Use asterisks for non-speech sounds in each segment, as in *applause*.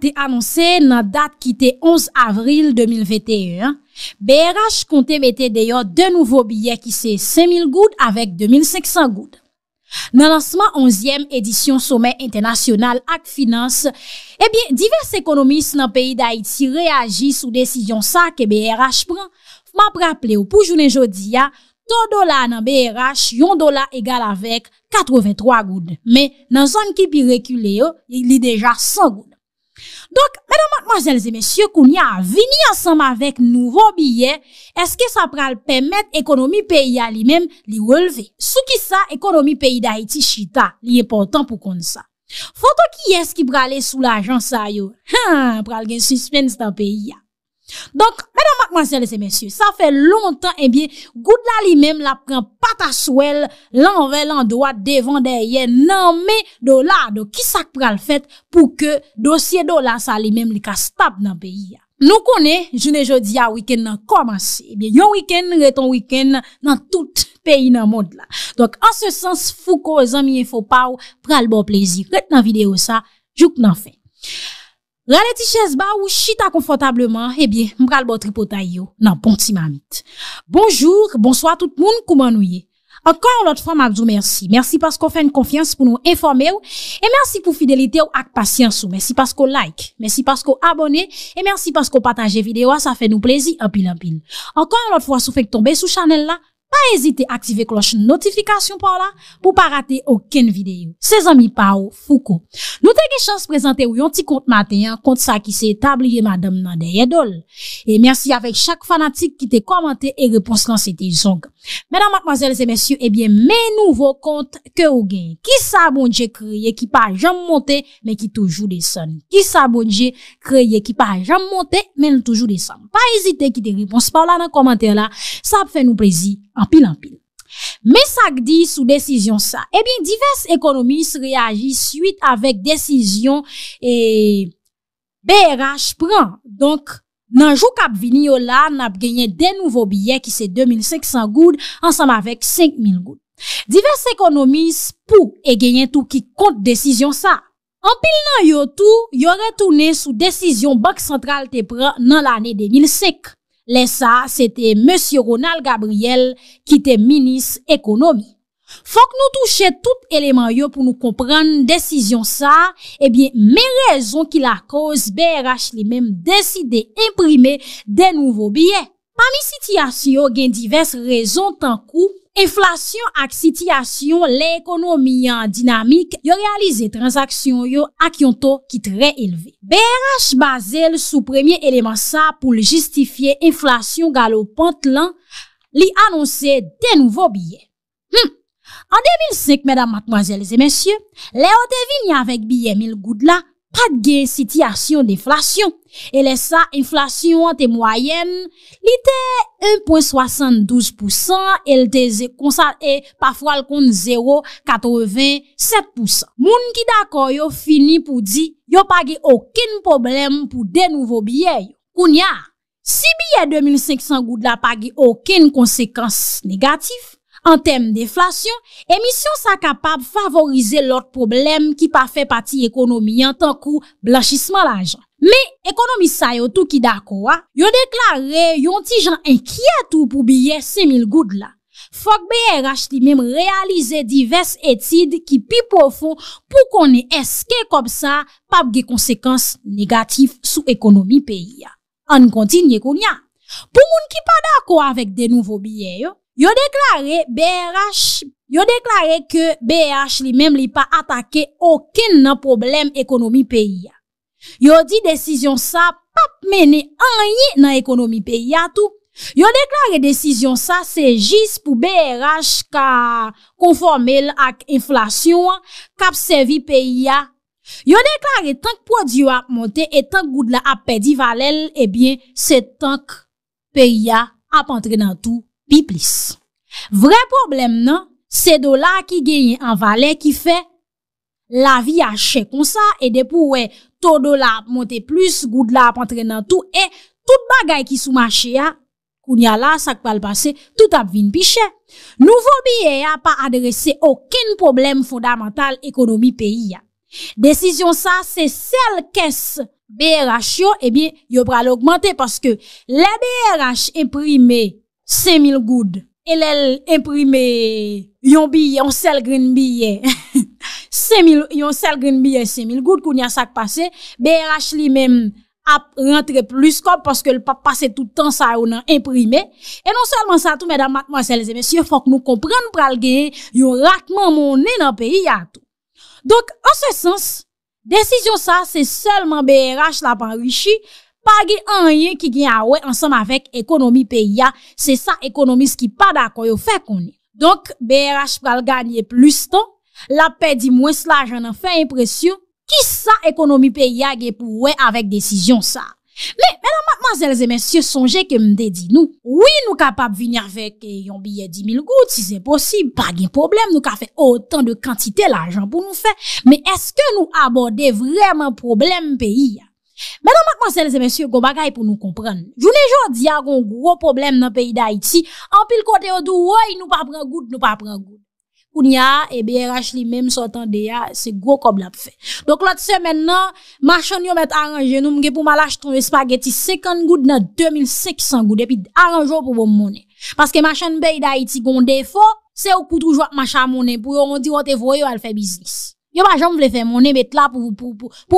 te anonsen nan dat ki te 11 avril 2021. BRH kontem ete deyon de nouvo biye ki se 5000 goud avek 2500 goud. Nan lansman 11e edisyon Sommet Internasyonal Ak Finans, ebyen, eh divers ekonomis nan peyi da iti reagi sou desisyon sa ke BRH pran. Fman praple ou pou jounen jodi ya, ton dola nan BRH, yon dola egal avek 83 goud. Men, nan zon ki pi rekule yo, li deja 100 goud. Donk, mèdamat, manjèlze, mèsyè, kou ni a vini ansam avèk nouvo biyè, eske sa pral pèmèt ekonomi peyi a li mèm li wèlve? Sou ki sa, ekonomi peyi da iti chita li e portan pou kon sa. Foto ki yes ki pral e sou la jansay yo? Haan, pral gen suspens ta peyi a. Donk, mèdèm akman sè lè sè mèsyè, sa fè lontan e bie goud la li mèm la pren pata souèl lan vè lan doat devan dè yè nan mè do la Donk, ki sak pral fèt pou ke dosye do la sa li mèm li ka stab nan beyi ya Nou konè, jounè jodi ya wikèn non, nan komanse, e eh bie yon wikèn re ton wikèn nan tout peyi nan mod la Donk, an se sens fou ko zan miye fòpaw pral bo plèzi, re nan videyo sa, jok nan fè Rale ti ches ba ou chita konfotableman, e bie mkal botri potay yo nan pon ti mamit. Bonjour, bonsoi tout moun kouman ouye. Ankon an lot fwa magzou mersi. Mersi paskou fèn konfians pou nou informe ou. E mersi pou fidelite ou ak pasyans ou. Mersi paskou like, mersi paskou abone. E mersi paskou pataje videwa, sa fè nou plezi, empin empin. Ankon an lot fwa sou fèk tombe sou chanel la. Pa ezite aktive kloche notifikasyon pou la pou pa rate oken videyo. Se zami pa ou foko. Nou te ge chans prezante ou yon ti kont matenyan kont sa ki se etabliye madame nan deyedol. E myansi avek chak fanatik ki te komante e reposkan se te zonk. Mesdames, mademoiselles et messieurs, eh bien, mes nouveaux comptes que vous gagnez. Qui ça, bon Dieu, créé, qui pas jamais monte, mais qui toujours descend. Qui ça, bon Dieu, créé, qui pas jamais monte, mais toujours descend. Pas hésiter, quitter réponses par là dans les commentaire là. Ça fait nous plaisir, en pile, en pile. Mais ça dit sous décision ça. Eh bien, divers économistes réagissent suite avec décision et BRH prend. Donc, Nanjou kap vini yo la, nap genyen den nouvo bilyen ki se 2500 goud ansam avek 5000 goud. Divers ekonomis pou e genyen tou ki kont decizyon sa. Anpil nan yo tou, yo retounen sou decizyon bank sentral te pran nan l'anè 2005. Lè sa, se te M. Ronald Gabriel ki te minis ekonomi. Fonk nou touche tout eleman yo pou nou komprenn desisyon sa, ebyen eh men rezon ki la koz BRH li menm deside imprimer de nouvo biye. Pami sityasyon gen divers rezon tankou, enflasyon ak sityasyon, le ekonomi an dinamik, yo realize transaksyon yo ak yon to ki tre elve. BRH bazel sou premiye eleman sa pou li justifiye enflasyon galopant lan, li anonse de nouvo biye. An 2005, mèdam matmwazèl zè mèsyè, lè o te vini avèk biye 1000 goud la, pat gen sitiyasyon deflasyon. E lè sa, inflasyon an te mwayen, li te 1.72%, e lè te konsate pafwal kont 0.87%. Moun ki d'akon yo fini pou di, yo pagi okin problem pou denouve biye. Koun ya, si biye 2500 goud la pagi okin konsekans negatif, An tem deflasyon, emisyon sa kapab favorize lot problem ki pa fe pati ekonomi an tankou blanchisman la jan. Me, ekonomi sa yo tou ki dakowa, yo deklar re yon ti jan enkiyatou pou biye se mil goud la. Fok beye RH li mem realize diverse etide ki pi pofou pou konen eske kom sa pap ge konsekans negatif sou ekonomi peyi ya. An konti nye konya, pou moun ki pa dakowa vek de nouvo biye yo, Yo deklare BRH, yo deklare ke BRH li menm li pa atake oken nan problem ekonomi peyi ya. Yo di desisyon sa pap mene anye nan ekonomi peyi ya tou. Yo deklare desisyon sa se jis pou BRH ka konforme l ak inflasyon, kap sevi peyi ya. Yo deklare tank prodiyo ap monte et tank goud la ap pedi valel, ebyen se tank peyi ya ap entre nan tou. Pi plis. Vre problem nan, se do la ki genye an vale ki fe la vi a che kon sa e depou we, to do la monte plus, gout la ap entre nan tou, e tout bagay ki sou mache ya, koun ya la, sak pal pase, tout ap vin pi che. Nouveau biye ya pa adrese okin problem fondamental ekonomi peyi ya. Desisyon sa, se sel kes BRH yo, e bin, yo pral augmente paske le BRH imprimi Se mil goud, el el imprime yon biye, yon sel green biye, se *laughs* mil, yon sel green biye, se mil goud koun yon sak pase, BRH li men ap rentre plus kop, paske l pa pase toutan sa ou nan imprime, e non selman sa tou, mèdam, akman se lese, mèsyè, fok nou kompran pralge, yon rakman moun nenan peyi yato. Donk, an se sens, desisyon sa, se selman BRH la pan rishi, pa ge anye ki gen awe ansanm avek ekonomi pe ya, se sa ekonomis ki pa dako yo fe koni. Donk, BRH pral ganye plus ton, la pe di mwes la jen an fe impresyon, ki sa ekonomi pe ya ge pou we avek desisyon sa. Le, menan matmazelze mensyo sonje ke mde di nou, oui nou kapap vini avek e yon biye 10.000 gout, si se posib, pa gen problem, nou ka fe otan de kantite la jen pou nou fe, me eske nou abode vreman problem pe ya? Mè nan mè kmansele zè mè syo gò bagay pou nou komprende Jounè jò di a gòn gò problem nan peyi da iti An pil kote yo dò wòy nou pa pran gout nou pa pran gout Poun ya e B.R.H. li mèm sotan de ya se gò koblap fe Donk lòt se mè nan machan yon mèt aranje nou mge pou malach ton espageti Sekan gout nan 2600 gout epi aranjò pou wò mounen Paske machan beyi da iti gòn defo se wò koutoujwa k machan mounen Pou yon di wote voyo al fè biznis Yon machan mwè fè mounen mèt la pou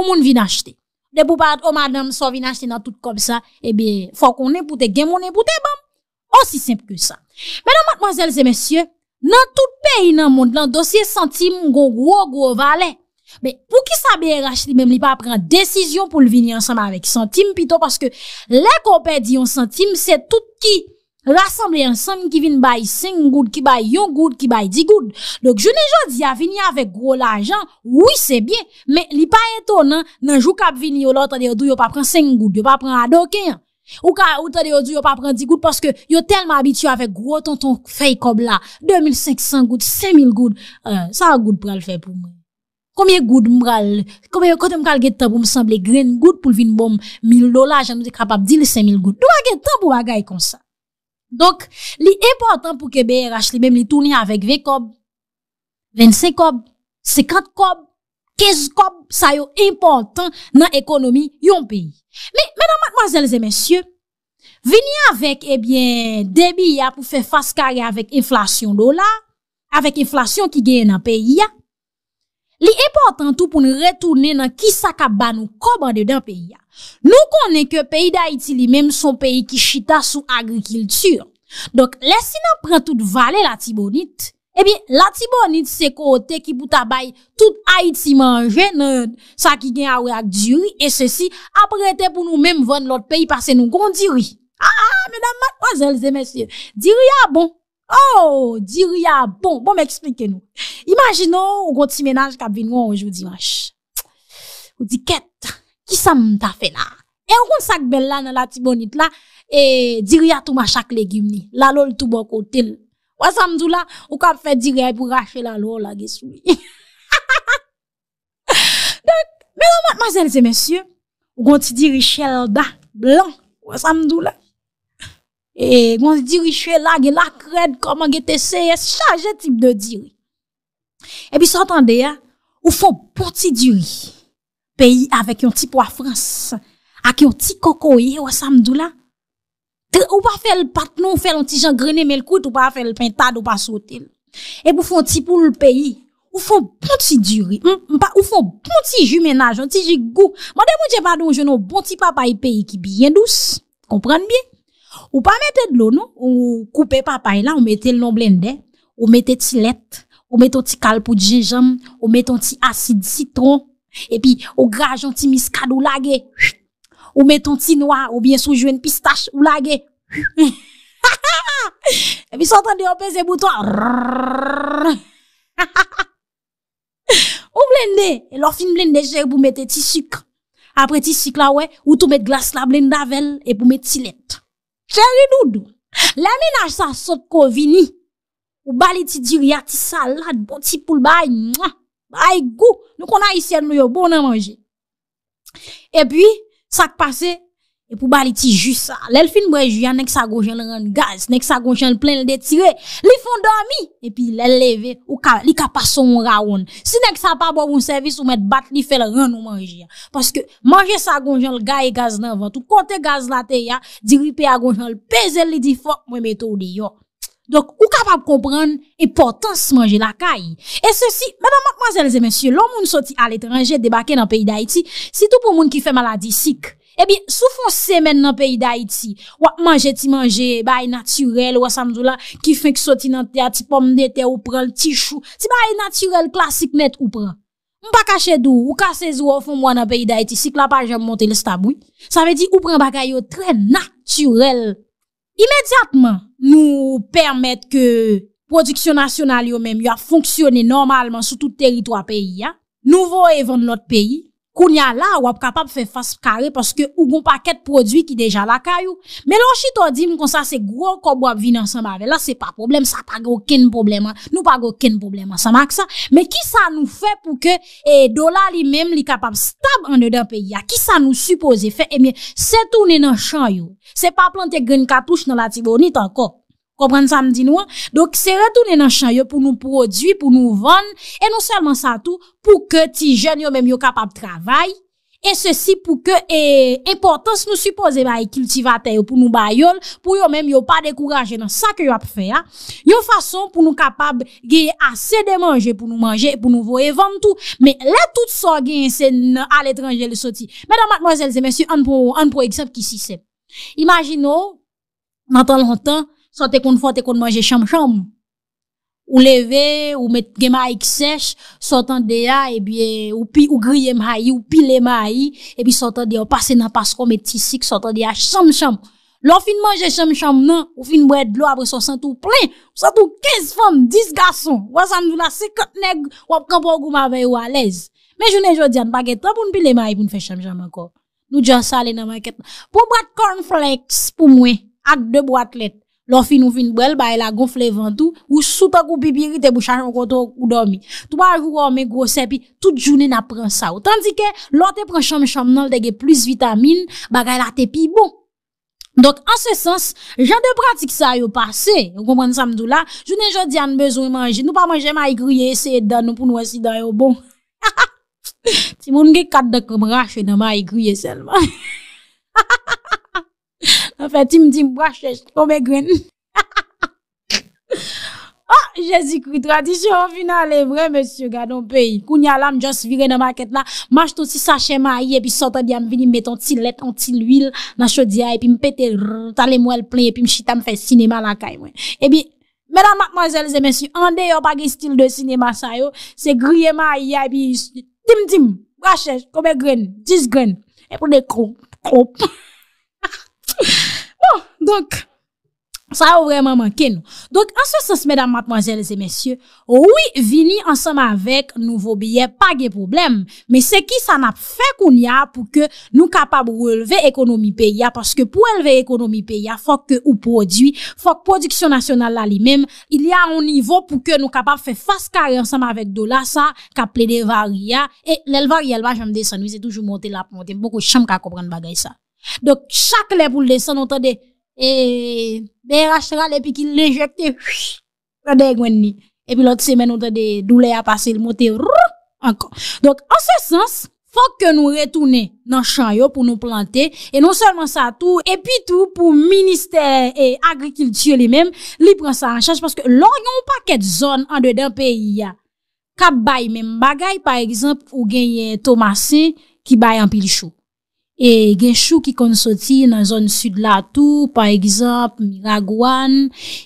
moun vinachte Ne pou pat, o oh, madame so vin achete nan tout kom sa, ebe, eh fokon ne poute, gemon ne poute, bom, osi semp ke sa. Menon matmanzelze mesye, nan tout peyi nan moun, nan dosye centime, mgo gwo, gwo vale, be pou ki sa BRH li mem li pa apren desisyon pou l vini ansama vek centime pito, paske le kompe di yon centime, se tout ki. rassemble yon 100.000 ki vin bayi 5 goud, ki bayi yon goud, ki bayi 10 goud. Donc, je ne jodi a vini avèk gro l'ajan, oui, se bie, men li pa eto nan, nan jou kap vini yo lò, ta euh, de yon dù yo pa pran 5 goud, yo pa pran adokè, ou ta de yon dù yo pa pran 10 goud, paske yo tel m'abit yon avèk gro ton ton fey kob la, 2.500 goud, 5.000 goud, sa a goud pral fè pou mè. Komye goud mbral, komye kote mkal get tabou msamble, gren goud pou vin bom 1.000 dola, jan mse kap ap dil 5 Donk li importan pou ke BRH li bem li toune avèk ve kob, 25 kob, 50 kob, 15 kob, sa yo importan nan ekonomi yon peyi. Men man zèl zè men sye, veni avèk ebyen eh debi ya pou fè faskare avèk inflasyon dola, avèk inflasyon ki genye nan peyi ya, Li e portantou pou nou retounen nan ki sa ka ban nou kobande dan peyi ya. Nou konen ke peyi da Haiti li menm son peyi ki chita sou agrikiltur. Dok lesi nan pren tout vale la tibonit, e bi la tibonit se kote ki bouta bay tout Haiti manje nan sa ki gen awe ak diri e se si apre te pou nou menm ven lot peyi pase nou kon diri. A ah, a ah, a, menam matwazel zemesye, diri a bon. Oh, diria, bon, bon, m'expliquez-nous. Imaginons, on petit ménage qui a aujourd'hui dimanche. Ou dit, qui ça m'a fait là? Et on compte sac belle là dans la tibonite là, et diria tout ma chaque légume ni. La lol tout bon côté. Ou ça me là, ou qu'a fait diria pour racher la lol la gessoui. *laughs* Donc, mesdames, mademoiselles et messieurs, on gonti dire Richelda, blanc. Ou ça me là. E, e moun ti diri chwe la gen la kred Koman gen te seye Chaje tip de diri E bi sotande ya e, Ou fon poun ti diri Peyi avek yon ti pou a Frans Ak yon ti kokoye ou a Samdoula Ou pa fe l patnon Ou fe l an ti jan grenen melkout Ou pa fe l pentad ou pa sotel E bi fon ti pou l peyi Ou fon poun ti diri Ou fon poun ti jumenaj Moun te moun te padon Ou fon ti pa pa yi peyi ki bi yen dous Komprenn biye Ou pas mettre de l'eau, non? Ou couper papaye là, ou mettez le non blender, ou mettez tilettes, ou met un petit calpeau de gingembre, ou met un petit acide citron, et puis, ou grage un petit miscade ou lage, ou met un petit noir, ou bien sous une pistache ou lage. *laughs* et puis, en on pèse ces boutons. ou blender, et leur fin blender, j'ai pour mettre petit sucre. Après, petit sucre là, ouais, ou tout mettre glace là, blender avec, et pour mettre lait. Chèri doudou, lè mi na sa sot kovini. Ou bali ti diriya, ti salat, bon ti poul bay, mwa. Bay gou. Nou kon a isen nou yo, bon nan manje. E pi, sak pase... E pou bali ti ju sa Lèl fin mwen ju ya nèk sa gonjon lè rèn gaz Nèk sa gonjon lè plèn lè detire Li fon dormi E pi lè lè ve Ou ka li ka pa son ra woun Si nèk sa pa bo bon servis Ou mèt bat li fè lè rèn ou manje ya Paske manje sa gonjon lè gaye gaz nan vant Ou kote gaz la te ya Diripe a gonjon lè peze lè di fok Mwen meto ou di yo Dok ou kapap kompran E potans manje lakay E se si Madame, mademoiselles et messieurs Lò moun soti al etranger Debake nan peyi d'Haïti Si tou pou moun ki fè maladi s Ebi, eh sou fon semen nan peyi da iti, wak manje ti manje baye naturel, wak samzou la kifen ki soti nan te ati pomne te upran, ti chou. Ti baye naturel, klasik met upran. Mpaka chedou, waka sezou wak fon mwana peyi da iti, si kla pa jem monte le staboui, sa ve di upran baka yo tre naturel. Imediatman nou permette ke prodiksyon nasyonal yo menm yo a fonksyonen normalman sou tout teritwa peyi ya. Nou vo evon not peyi. koun ya la wap kapap fe fase kare paske ou goun paket prodwi ki deja la karyou. Me lò chito di m kon sa se gwo kòp wap vinansan bade, la se pa problem, sa pa gòkèn probleman, nou pa gòkèn probleman, sa mak sa. Me ki sa nou fe pou ke e, dola li mèm li kapap stab an de dan pe ya, ki sa nou suppose fe, eme, se tou nenan chan yo, se pa plante gen katouche nan la tibou, ni tanko. Komprende sa mdi nou an? Dok se retounen nan chan yo pou nou prodwi, pou nou ven, e nou selman sa tou, pou ke ti jen yo men yo kapab travay, e se si pou ke e importans nou suppose ba e kiltivatè yo pou nou bayol, pou yo men yo pa dekouraje nan sa ke yo ap fe ya, yo fason pou nou kapab geye ase de manje, pou nou manje, pou nou voye, ven tou, me la tout sa gen se al etranje le soti. Mèdame, mèdame, mèdame, mèdame, mèdame, mèdame, mèdame, mèdame, mèdame, mèdame, mèdame, mèdame sortez te qu'on te qu'on manger cham cham ou lever ou mettre maïs sèche sortant de là et eh bien ou pi ou griller maï ou pile maï et eh puis sortant de passer dans parce qu'on met tisik sortant de cham cham L'on fin manger cham cham non, ou fin boire de l'eau après son tout plein, son tout 15 femmes, 10 garçons. Ou ça nous la 50 nèg, ou campo ou avec ou à l'aise. Mais je ne on an pas temps pour nous piler maï pour nous faire cham cham encore. Nous déjà salé dans market. Pour boire de cornflakes pour moi, avec deux boîtes lettres. Lò fin ou fin bwèl, ba e la gonfle vantou, ou soupe kou pipiri te bou chanj an koto kou domi. Tou ba joug ou me gwo sepi, tout jounen apren sa ou. Tandike, lò te pre chanm chanm nan, te ge plus vitamine, ba ga e la tepi bon. Dok, an se sens, jan de pratik sa yo pase, yo komwenn samdou la, jounen jò di an bezou manje, nou pa manje ma igriye ese edan, nou pou nou esi dan yo bon. Ha *laughs* ha! Ti moun ge kat de koumra, fè nan ma igriye selman. Ha ha ha! En fait, tim me dit, moi, je suis *laughs* Oh, Jésus-Christ, tradition, au final, est vrai, monsieur, gardons pays. Kounya là, suis viré dans maquette là, marche aussi sachet maï, et puis sortant bien, m'vini mettre un petit lait, un petit l'huile, dans chaudière, et puis pète, t'allez moi le plein, et puis m'chita m'fait cinéma la caille, ouais. Et puis, mesdames, mademoiselles et messieurs, en dehors pas style de cinéma ça yo, c'est grillé maïe et puis, tim tim, brachèche, combien graines? 10 graines. Et pour des crocs, crocs. Bon, donk, sa ou vreman manke nou Donk, asos as medan matmojeles e mesye Ouwi, vini ansam avek nouvo biye, pa ge problem Me se ki sa nap fe koun ya pou ke nou kapab releve ekonomi peya Paske pou releve ekonomi peya, fok ou prodwi, fok prodiksyon nasyonal la li mem Il ya un nivou pou ke nou kapab fe faskari ansam avek do la sa Ka ple de varia, e lel varia lva jom de san, nou se toujou monte la Mote mpoko chanm ka kopran bagay sa Dok chak lè pou lè sè, nou tèdè, e, bè rach ralè, pi ki lè jèk tè, ffou, lè dè gwen ni. E pi lot semen nou tèdè, dou lè a pasè, lè motè, rr, ankon. Dok an se sens, fòk ke nou retounè nan chan yo pou nou plantè, e non sèlman sa tout, e pi tout pou minister e agrikiltiyo li mèm, li pran sa an chanj, paske lò yon ou pa ket zon an de den peyi ya, ka bay mèm bagay, par exemple, ou genye Thomas C, ki bay an pil chou. E gen chou ki kon soti nan zon sud la tou, par egzop, Miragouan,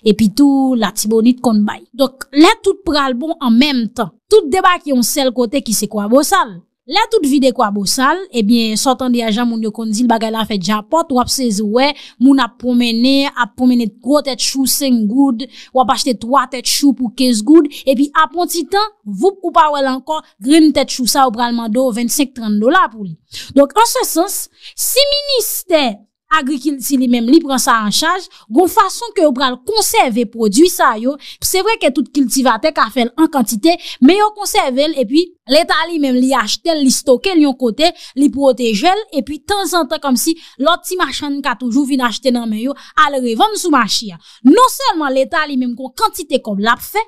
epi tou, la Tibonit kon bay. Dok, la tout pral bon an menm tan. Tout debak yon sel kote ki se kwa vosal. La tout vide kwa bo sal, ebyen, eh sotan di ajan moun yo kondzil bagay la fet japot, wap se zwe, moun ap promene, ap promene kwa tet chou sen goud, wap achete 3 tet chou pou kez goud, epi ap ontitan, vup kupa wè lankor, grim tet chou sa ou pralman do 25-30 dola pou li. Donk an se sens, si minister... agri-kilti li mèm li pran sa an chaj, goun fason ke ou pran konserve prodwi sa yo, pse vre ke tout kilti vatek a fèl an kantite, mè yo konserve l, epi leta li mèm li achete, li stoke, li yon kote, li protejel, epi tan zan tan kom si, lot ti marchan ka toujou vin achete nan mè yo, al revan soumachia. Non selman leta li mèm kon kantite kom lap fè,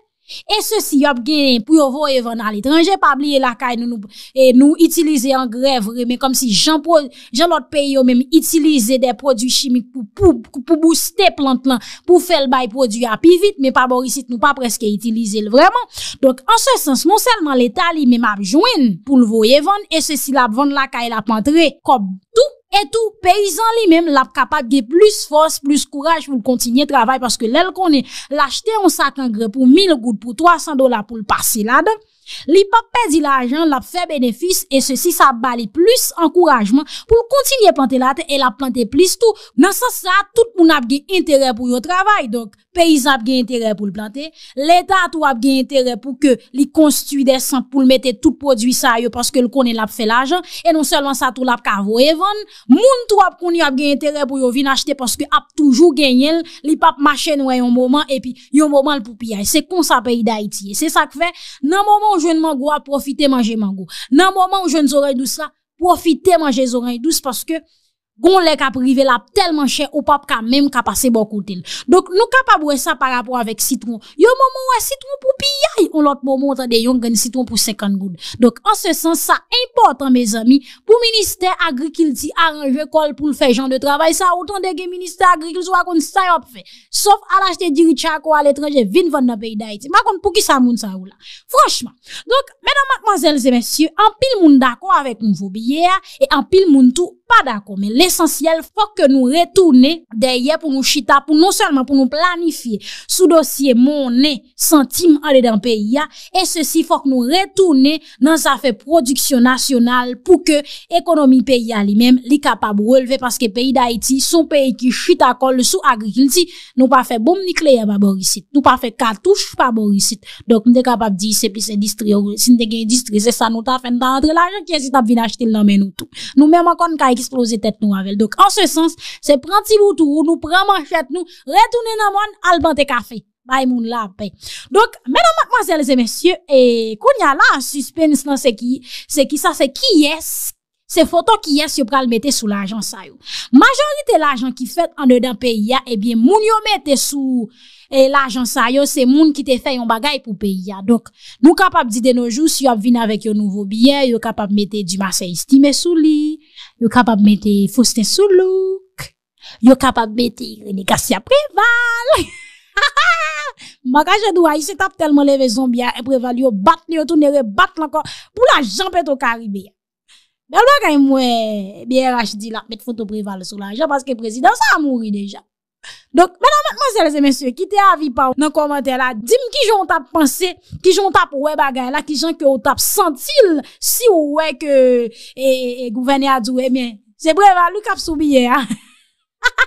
E se si yop genen pou yo voyevan al etranje, pa bliye lakay nou itilize an grevre, men kom si jan pot, jan lot peyo menm itilize de prodou chimik pou booste plant lan, pou fel bay prodou api vit, men pa borisit nou pa preske itilize l vreman. Donk an se sens, non sel nan leta li menm apjouen pou nou voyevan, e se si la bvan lakay la pantre, kom dou, etou peyizan li mem lap kapak ge plus fos, plus kouraj pou l kontinye travay, paske lèl konè l achte yon sakangre pou 1000 gout pou 300 dola pou l par silade, li pa pe di la ajan, lap fe benefis, e se si sa bali plus an kourajman pou l kontinye plante late, e la plante plis tou, nan sa sa, tout moun ap ge interè pou yo travay. peyiz ap gen interè pou l'plantè, l'Etat ou ap gen interè pou ke li konstitu desan pou l'mette tout prodwi sa yo paske l'kone l'ap fè lajan, e non selman sa tou l'ap ka vwevan, moun tou ap koni ap gen interè pou yo vin achete paske ap toujou genyen, li pap machè nou ayon mouman, epi yon mouman l'poupi ay, se kon sa peyi da iti, se sa kwen nan mouman ou jwen man go ap profite manje man go, nan mouman ou jwen zoraidous la, profite manje zoraidous paske gon lè ka privé la tellement cher ou pas ka même ka passer bon côté. Donc nous capable ça par rapport avec citron. Yo moment wè citron pour piller, on l'autre moment tande yon gagne citron pour 50 goud. Donc en ce sens ça important mes amis pour ministère agriculture arranger col pour le faire genre de travail ça autant de ministère agriculture qu'on ça y fait. Sauf à l'acheter diri chaco à l'étranger vin vendre nan pays d'Haïti. Ma pour qui ça moun ça ou là. Franchement. Donc mesdames mademoiselles et messieurs, en pile moun d'accord avec nouveau billet et en pile moun tout pa dakon, men l'esensyel fok ke nou retourne deye pou nou chita pou non nou selman pou nou planifiye sou dosye mounen sentim ale den peyi ya, e se si fok nou retourne nan sa fe produksyon nasyonal pou ke ekonomi peyi ya li men li kapab releve paske peyi da iti, sou peyi ki chita kol sou agrikil ti, nou pa fe bom nikleye pa borisit, nou pa fe katouche pa borisit, dok nou te kapab di se pi se distri, si nou te gen distri se sa nou ta fen ta antre la, jen ki enzit ap vin achite nan men nou tou, nou men makon ka ki se ploze tet nou avèl. Dok, an se sens, se pran ti boutou, nou pran manchèt nou, retounen nan moun, al ban te kafe. Bay moun la, pe. Dok, menan mwakmanzeleze, mèsyè, koun ya la, an suspens nan se ki, se ki sa, se ki yes, se foton ki yes, yo pral mette sou l'ajan sayo. Majorite l'ajan ki fet an de dan pe ya, ebyen eh moun yo mette sou eh, l'ajan sayo, se moun ki te fè yon bagay pou pe ya. Dok, nou kapap di deno jou, si yo ap vin avèk yo nouvo biyen, yo kapab mette Faustin Soulouk, yo kapab mette René Garcia Préval. Ma jadou a, il se tape tellement levé zombie, hein, et Préval yo bat li, yo tourne re bat l'encore, pour la jambe au Caribe. Mais le bagay mwe, BRH dit la, mette photo Préval sur la jambe, parce que le président ça a mouru déjà. Donc, mesdames, mademoiselles et messieurs, qui t'es avis par dans commentaire là, dis-moi qui j'en tape pensé, qui j'en tape ouais bagay là, qui j'en que on t'a senti si ou ouais que, et, et gouverneur a dit, eh bien, c'est préval, lui cap a hein.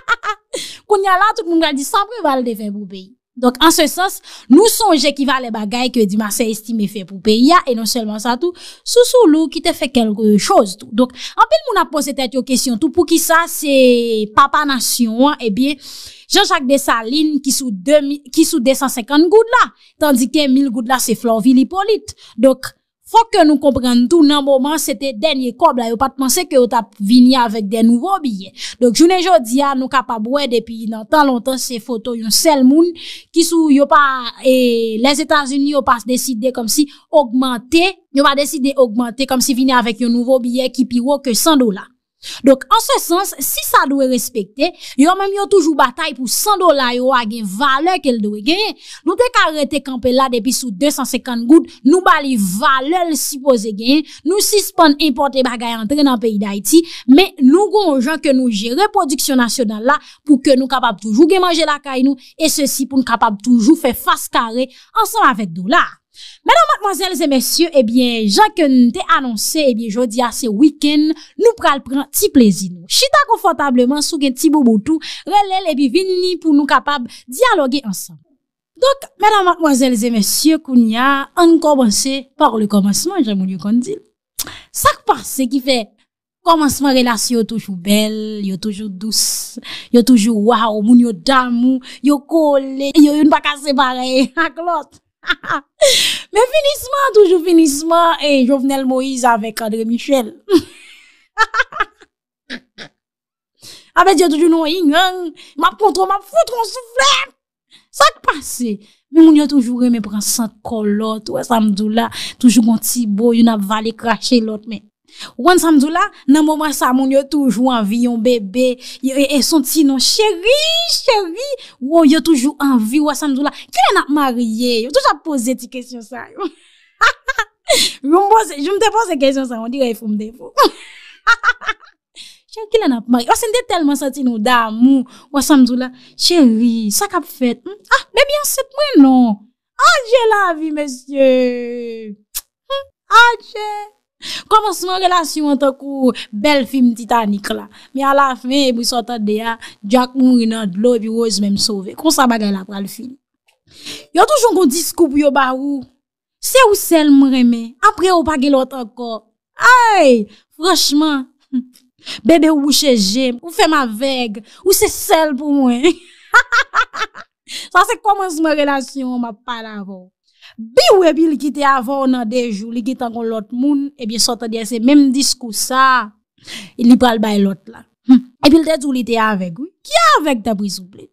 *laughs* Qu'on y a là, tout le monde a dit, sans préval de faire pour pays. Donk, an se sens, nou sonje ki va le bagay ke di ma se estime fe pou peya, e non selman sa tou, sou sou lou ki te fe kelkou chouz. Donk, an pe l mou na pose tete yo kesyon tou, pou ki sa se papa nasyon, e eh bie, Jean-Jacques Dessalines ki sou 250 goud la, tandi ke 1000 goud la se Florville Hippolyte, donk, Fok ke nou kompren tou, nan mouman, se te denye kob la, yo pat manse ke yo tap vinye avèk de nouvo biye. Donk jounen jodi ya, ah, nou kap ap wè depi nan tan lontan se foto yon sel moun ki sou yo pa e les Etats-Unis yo pas deside kom si augmentè, yo pa deside augmentè kom si vinye avèk yon nouvo biye ki piwo ke 100 dola. Donk an se sens, si sa dwe respekte, yo menm yo toujou batay pou 100 dola yo a gen vale ke l dwe gen, nou dek arete kampe la depi sou 250 gout, nou bali vale l sipoze gen, nou sispan importe bagay antre nan peyi da iti, men nou goun ou jan ke nou jere produksyon nasyonal la pou ke nou kapab toujou gen manje la kay nou, e se si pou nou kapab toujou fe fas kare ansan avet dola. Mèdèm mèdèm mwazèl zè mèsyè, ebyen, eh jankèn te anonsè, ebyen, eh jodi a se wikèn, nou pral pran ti plèzine. Chita konfotableman sou gen ti bobo tou, relèl ebi eh vinni pou nou kapab diyalogue ansan. Dok, mèdèm mwazèl zè mèsyè, kounya, an konbansè par le konbansèman, jè moun yo kondil. Sak par se ki fè, konbansèman relasyon toujou bel, yo toujou dous, yo toujou waw, moun yo damou, yo kole, yo yon baka sebare, ak lot. Mais *laughs* finissement, toujours finissement, et Jovenel Moïse avec André Michel. *laughs* Avec toujours non m'a contre m'a foutre Ça qui passe. Mais toujours prendre sans ça me toujours un petit beau, il a valé cracher l'autre, mais Wan samdou la, nan moment sa moun yo toujours en yon bébé, yon et e son ti non, chéri, chéri, ou yo toujours envie, wan samdou la, ki là, nan marié, toujou ap pose ti question sa yo. *laughs* me te pose question sa, on dire yon foun defo. *laughs* Chéri, qu'il lè marié? mariye, wan sende tellement sa nous d'amour, damou, wan Samdoula, chéri, chérie, kap qu'a fait, hmm? ah, mais bien c'est moi non, adje la vie, monsieur. Ah, hmm? adje. Komanse mwen relasyon an te kou bel film Titanic la Mi ala fe mwen sotan deya Jack Mourinan, Globby Rose menm sove Kon sa bagay la pral film Yo toujoun kon diskou pou yo barou *laughs* *laughs* Se ou sel mwen reme Apre ou pa gelot an kor Ay! Froshman Bebe ou bouche jem Ou fe ma veg Ou se sel pou mwen Sa se komanse mwen relasyon an ma pal avon biwe bi li kite on nan de jou, li kite an l'autre moun, et bien sort de même discours diskou sa, il pral bay l'autre. la. Hm. Et puis il te dit il avec, oui. Qui est avec ta brise s'il plaît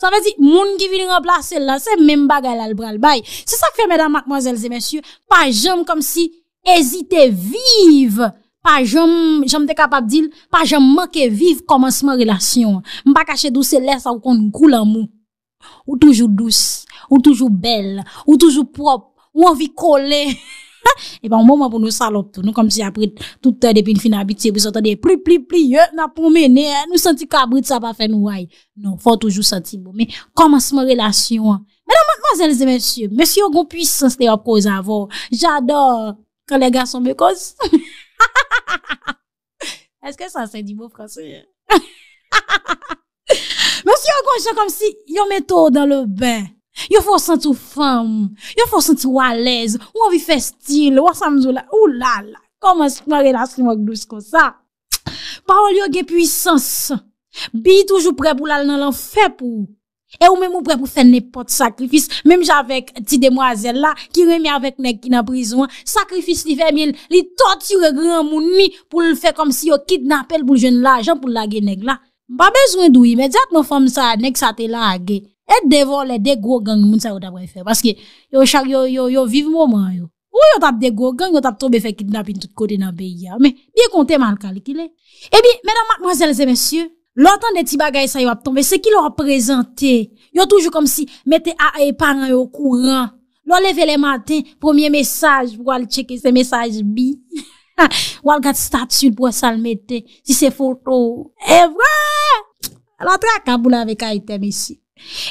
Ça veut dire, moun qui vient remplacer là, c'est même bagay là, le bras C'est ça que fait, mesdames, mademoiselles et messieurs. Pas jamais comme si, hésiter vive. Pas jamais, j'aime t'es capable de dire, pas jamais manquer vive commencement relation. pas caché douce, laisse ça ou qu'on coule en mou ou toujours douce, ou toujours belle, ou toujours propre, ou envie coller. *laughs* et eh ben, au moment pour nous saloper nous, comme si après, tout temps, depuis une fin habituée, vous entendez, pli, pli, pli, eh, n'a promené, eh, nous senti cabrit, ça va faire nous, Non, faut toujours sentir bon. Mais, ma relation. Hein. Mesdames, mademoiselles et messieurs, monsieur, gon puissance, les cause avant. J'adore quand les garçons me causent. Est-ce que ça, c'est du mot français? Hein? *laughs* Yon jen kom si yon meto ou dan le bè, yon fò sentou fèm, yon fò sentou walez, wò vi fè stil, wò samzou la, oulala, koman se kwa relasyon wak dous ko sa. Parol yon gen puysans, bi toujou pre pou lal nan lan fè pou, e ou men mou pre pou fè nepot sakrifis, menm javek ti demwazel la ki remi avek nek ki nan prizwan, sakrifis li fèm, li torture gran mouni pou l fè kom si yon kidnapel pou l jen la, jen pou l la gen nek la. pas besoin dwi, imediatman fam sa, ça, ça là à gay et devon voler des gros gangs moun sa yo faire parce que yo chaque yo, yo, yo moment yo. Ou yo tap de gros gang, yo tap tomber faire kidnapping tout côté pays pays ya. bien mal mal Eh bien, bien mesdames et messieurs, messieurs L'entend des petits bagages ça y va tomber, c'est qui leur présenté. Yo toujours comme si mettez à et parents au courant. L'on les matins, premier message pour aller checker ces messages bi. *laughs* Wal *laughs* gat stat sud pou salmete, si se foto, evre, la trakabou la vek aitem isi.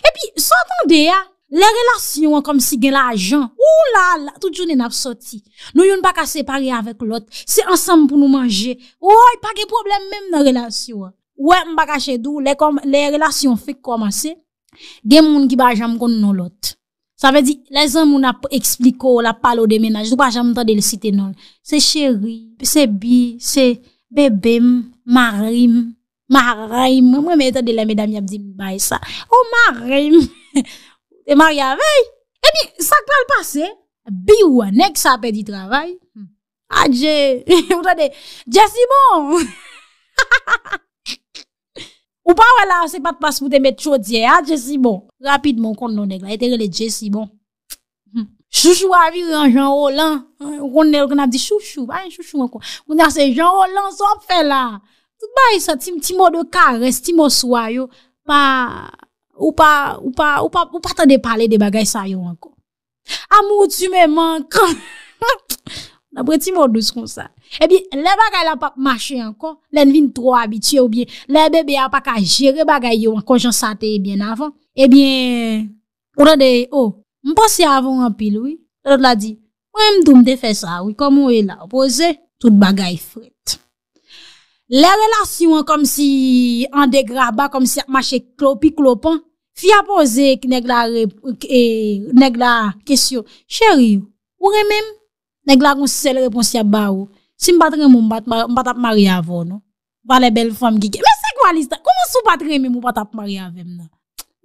E pi, son tonde ya, le relasyon kom si gen la ajan, ou la la, tout jounen ap soti. Nou yon baka separe avèk lot, se ansam pou nou manje, woy, pake problem mèm nan relasyon. Woy, mbakache dou, le relasyon fek komanse, gen moun ki bajam kon nou lot. Ça veut dire, les hommes, on a expliqué, on a parlé de ménage. Je ne pas jamais entendu le citer, non. C'est chéri, c'est bi, c'est bébé, marim, marim. Moi, mais de la mesdames, a dit, bah, ça. Oh, marim. *laughs* Et marié veille. Eh bien, ça peut le passer. Bi ou un ex, ça du travail. Hmm. Adieu. Ah, *laughs* Vous entendez? Jessie, bon. *laughs* Ou pas voilà, c'est pas de passe pour te mettre chaudier, eh? hein, Jessie bon. Rapidement, on non nègre, était les Jessie bon. Hmm. Chouchou a vu en Jean Roland. Hein, on est, a dit chouchou, pas chouchou encore. On a c'est Jean Roland, ça fait là. Tout bas il un petit mot de caresse, petit mot soyo, pas, ou pas, ou pas, ou pas, ou pas t'en parler des bagages ça encore. Amour, tu me manques. *laughs* Dapre ti mou dous kon sa. E bi, le bagay la pa mache yon kon. Len vin tro abitye ou biye. Le bebe a pa ka jere bagay yon kon jan sate e bien avan. E bi, ou nan de, ou, mposi avan an pil ou, ou nan de la di, ou mdou mde fe sa, ou, kom ou e la, opose, tout bagay fred. Le relasyon kom si an degraba, kom si mache klopi klopan, fi apose neg la kesyon. Cheri, ou remem Negla goun sel repons ya ba ou. Si m patre mou m patap Maria avon nou. Vale bel fom gike. Mè se kwa liste? Kou m sou patre m mou patap Maria avon nou?